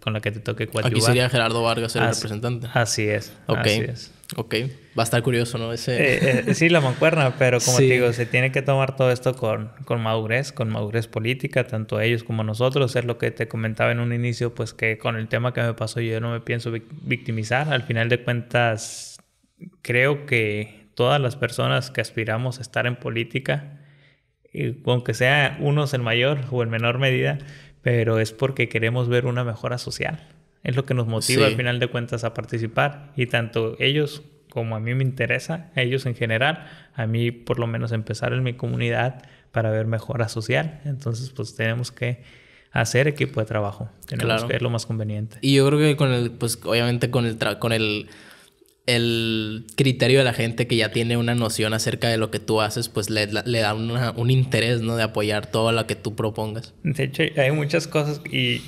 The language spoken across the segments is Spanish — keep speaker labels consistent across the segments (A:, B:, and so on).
A: con la que te toque coadyuvar. Aquí sería Gerardo Vargas el representante. Así es. Ok. Ok.
B: Va a estar curioso, ¿no? Ese... Eh, eh, sí, la mancuerna, pero como te digo, se tiene que tomar todo esto con, con madurez, con madurez política, tanto ellos como nosotros. Es lo que te comentaba en un inicio, pues que con el tema que me pasó yo no me pienso victimizar. Al final de cuentas, creo que todas las personas que aspiramos a estar en política, y eh, aunque sea unos en mayor o en menor medida, pero es porque queremos ver una mejora social. Es lo que nos motiva al final de cuentas a participar y tanto ellos como a mí me interesa, ellos en general, a mí por lo menos empezar en mi comunidad para ver mejora social. Entonces pues tenemos que hacer equipo de trabajo, tenemos que ver lo más conveniente.
A: Y yo creo que con el, pues obviamente con el, con el el criterio de la gente que ya tiene una noción acerca de lo que tú haces, pues le, da un interés, ¿no? De apoyar todo lo que tú propongas.
B: De hecho, hay muchas cosas y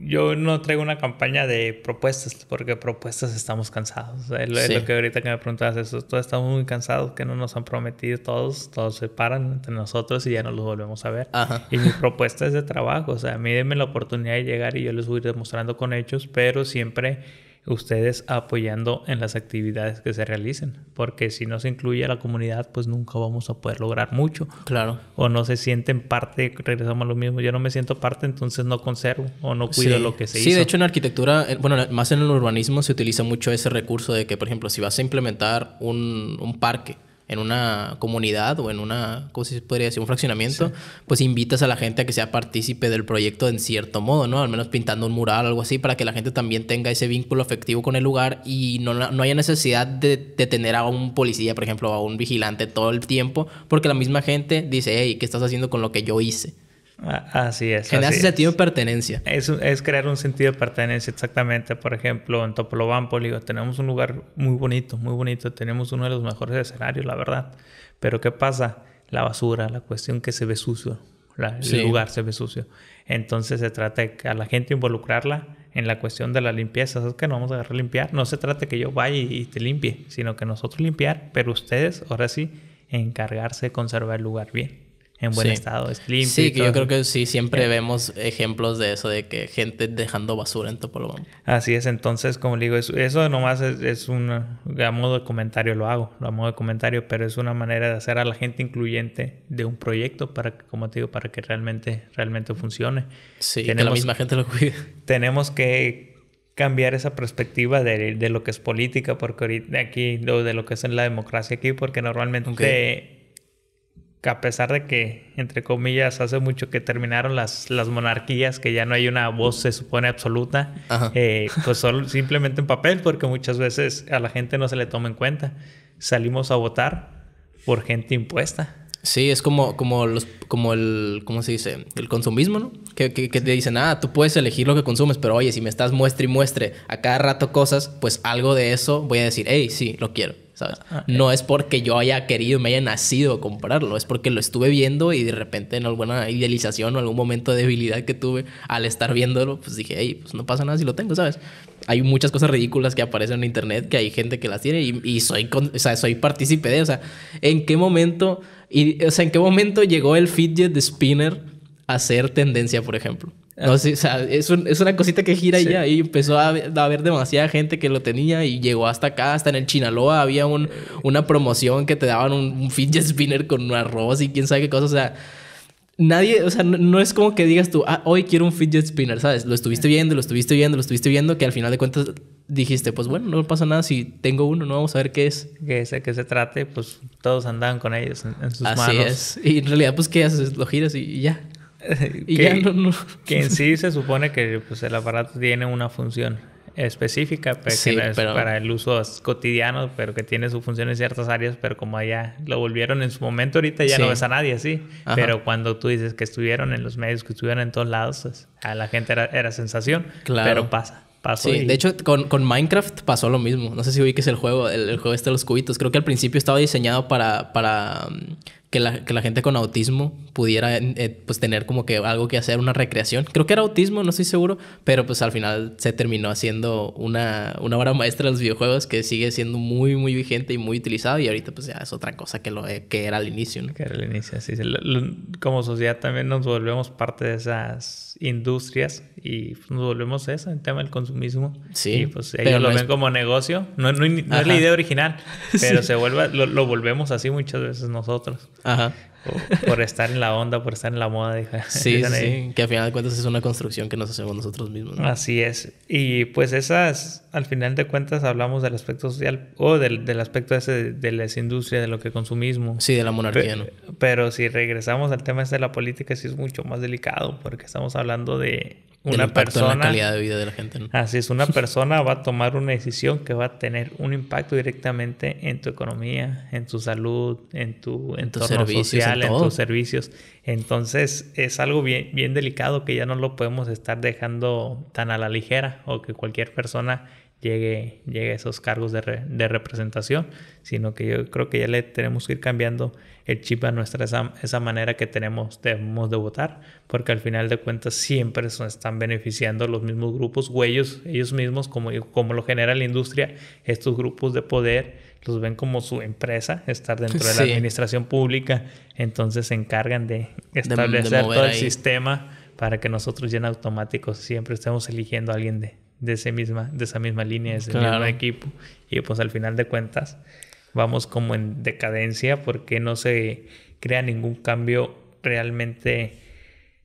B: yo no traigo una campaña de propuestas, porque propuestas estamos cansados. es, lo, que ahorita que me preguntas todos estamos muy cansados, que no nos han prometido todos, todos se paran entre nosotros y ya no los volvemos a ver. Y mi propuesta es de trabajo, o sea, a la oportunidad de llegar y yo les voy ir demostrando con hechos, pero siempre ustedes apoyando en las actividades que se realicen, porque si no se incluye a la comunidad, pues nunca vamos a poder lograr mucho. Claro. O no se sienten parte, regresamos a lo mismo, yo no me siento parte, entonces no conservo o no cuido lo que se sí, hizo. Sí, de hecho
A: en arquitectura, bueno, más en el urbanismo se utiliza mucho ese recurso de que, por ejemplo, si vas a implementar un, un parque, en una comunidad o en una, ¿cómo se podría decir? Un fraccionamiento, pues invitas a la gente a que sea partícipe del proyecto en cierto modo, ¿no? Al menos pintando un mural, o algo así, para que la gente también tenga ese vínculo afectivo con el lugar y no, no haya necesidad de, de tener a un policía, por ejemplo, o a un vigilante todo el tiempo, porque la misma gente dice, hey, ¿qué estás haciendo con lo que yo hice? Ah, así es. crear así sentido
B: de pertenencia. Es, crear un sentido de pertenencia, exactamente. Por ejemplo, en Topolobampo, digo, tenemos un lugar muy bonito, muy bonito. Tenemos uno de los mejores escenarios, la verdad. Pero ¿qué pasa? La basura, la cuestión que se ve sucio. El lugar se ve sucio. Entonces se trata de a la gente involucrarla en la cuestión de la limpieza. ¿sabes que no vamos a agarrar limpiar. No se trata que yo vaya y te limpie, sino que nosotros limpiar, pero ustedes, ahora sí, encargarse de conservar el lugar bien en buen estado, es limpio. Sí, yo creo que sí, siempre
A: vemos ejemplos de eso, de que gente dejando
B: basura en Topolobampo. Así es, entonces, como digo, eso, nomás es, un, a modo de comentario lo hago, a modo de comentario, pero es una manera de hacer a la gente incluyente de un proyecto para que, como te digo, para que realmente, realmente funcione. Sí, que la misma gente lo cuide. Tenemos que cambiar esa perspectiva de, lo que es política, porque ahorita aquí, de, lo que es en la democracia aquí, porque normalmente que a pesar de que, entre comillas, hace mucho que terminaron las, las monarquías, que ya no hay una voz, se supone, absoluta, eh, pues solo, simplemente en papel, porque muchas veces a la gente no se le toma en cuenta. Salimos a votar por gente impuesta. Sí, es como, como los,
A: como el, ¿cómo se dice? El consumismo, ¿no? Que, que, te dicen, ah, tú puedes elegir lo que consumes, pero oye, si me estás muestre y muestre a cada rato cosas, pues algo de eso voy a decir, hey, sí, lo quiero. Ah, no es porque yo haya querido, me haya nacido comprarlo, es porque lo estuve viendo y de repente en alguna idealización o algún momento de debilidad que tuve al estar viéndolo, pues dije, pues no pasa nada si lo tengo, ¿sabes? Hay muchas cosas ridículas que aparecen en internet que hay gente que las tiene y, soy, o sea, soy partícipe de, o sea, ¿en qué momento, y, en qué momento llegó el fidget spinner a ser tendencia, por ejemplo? No, o sea, es, un, es, una cosita que gira y ya. Y empezó a, haber demasiada gente que lo tenía y llegó hasta acá, hasta en el Chinaloa había un, una promoción que te daban un, fidget spinner con un arroz y quién sabe qué cosa. O sea, nadie, o sea, no, es como que digas tú, ah, hoy quiero un fidget spinner, ¿sabes? Lo estuviste viendo, lo estuviste viendo, lo estuviste viendo, que al final de cuentas dijiste, pues bueno, no pasa nada si tengo uno, no vamos a ver qué es.
B: Que sé que se trate, pues todos andaban con ellos en, sus manos. Así es.
A: Y en realidad, pues, ¿qué haces? Lo giras y ya. y que, en
B: sí se supone que pues, el aparato tiene una función específica pues, para el uso cotidiano, pero que tiene su función en ciertas áreas, pero como allá lo volvieron en su momento, ahorita ya no ves a nadie así. Pero cuando tú dices que estuvieron en los medios, que estuvieron en todos lados, pues, a la gente era, era sensación, claro. pero pasa. Pasó sí, de hecho
A: con, con, Minecraft pasó lo mismo. No sé si ubiques el juego, el, juego este de los cubitos. Creo que al principio estaba diseñado para, para mm, que la, que la, gente con autismo pudiera eh, pues tener como que algo que hacer, una recreación. Creo que era autismo, no estoy seguro, pero pues al final se terminó haciendo una, una obra maestra de los videojuegos que sigue siendo muy, muy vigente y muy utilizado y ahorita pues ya es otra cosa que, lo, eh, que era al inicio,
B: inicio, Como sociedad también nos volvemos parte de esas industrias y pues, nos volvemos eso, el tema del consumismo. Sí. pues ellos lo ven como negocio. No, es la idea original, pero se vuelve, lo volvemos así muchas veces nosotros. Ajá. por estar en la onda, por estar en la moda. dije sí, sí, que al final de cuentas es una construcción que nos hacemos nosotros mismos. Así es. Y pues esas, al final de cuentas hablamos del aspecto social o del, del aspecto ese de, de las de lo que consumimos Sí, de la monarquía, ¿no? Pero si regresamos al tema ese de la política, sí es mucho más delicado porque estamos hablando de una persona. de vida de la gente. Así es, una persona va a tomar una decisión que va a tener un impacto directamente en tu economía, en tu salud, en tu en entorno social, en, tus servicios. Entonces, es algo bien, bien delicado que ya no lo podemos estar dejando tan a la ligera o que cualquier persona llegue, llegue a esos cargos de, representación, sino que yo creo que ya le tenemos que ir cambiando el chip a nuestra, esa, manera que tenemos, de votar, porque al final de cuentas siempre son están beneficiando los mismos grupos o ellos, mismos, como, como lo genera la industria, estos grupos de poder los ven como su empresa, estar dentro de la administración pública, entonces se encargan de establecer todo el sistema para que nosotros ya en automático siempre estemos eligiendo a alguien de, de, misma, de esa misma línea, de ese mismo equipo. Y pues al final de cuentas vamos como en decadencia porque no se crea ningún cambio realmente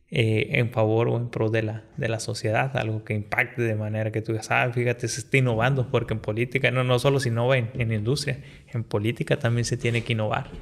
B: eh, en favor o en pro de la, de la sociedad, algo que impacte de manera que tú digas, ah, fíjate, se está innovando, porque en política, no, no solo se innova en industria, en política también se tiene que innovar.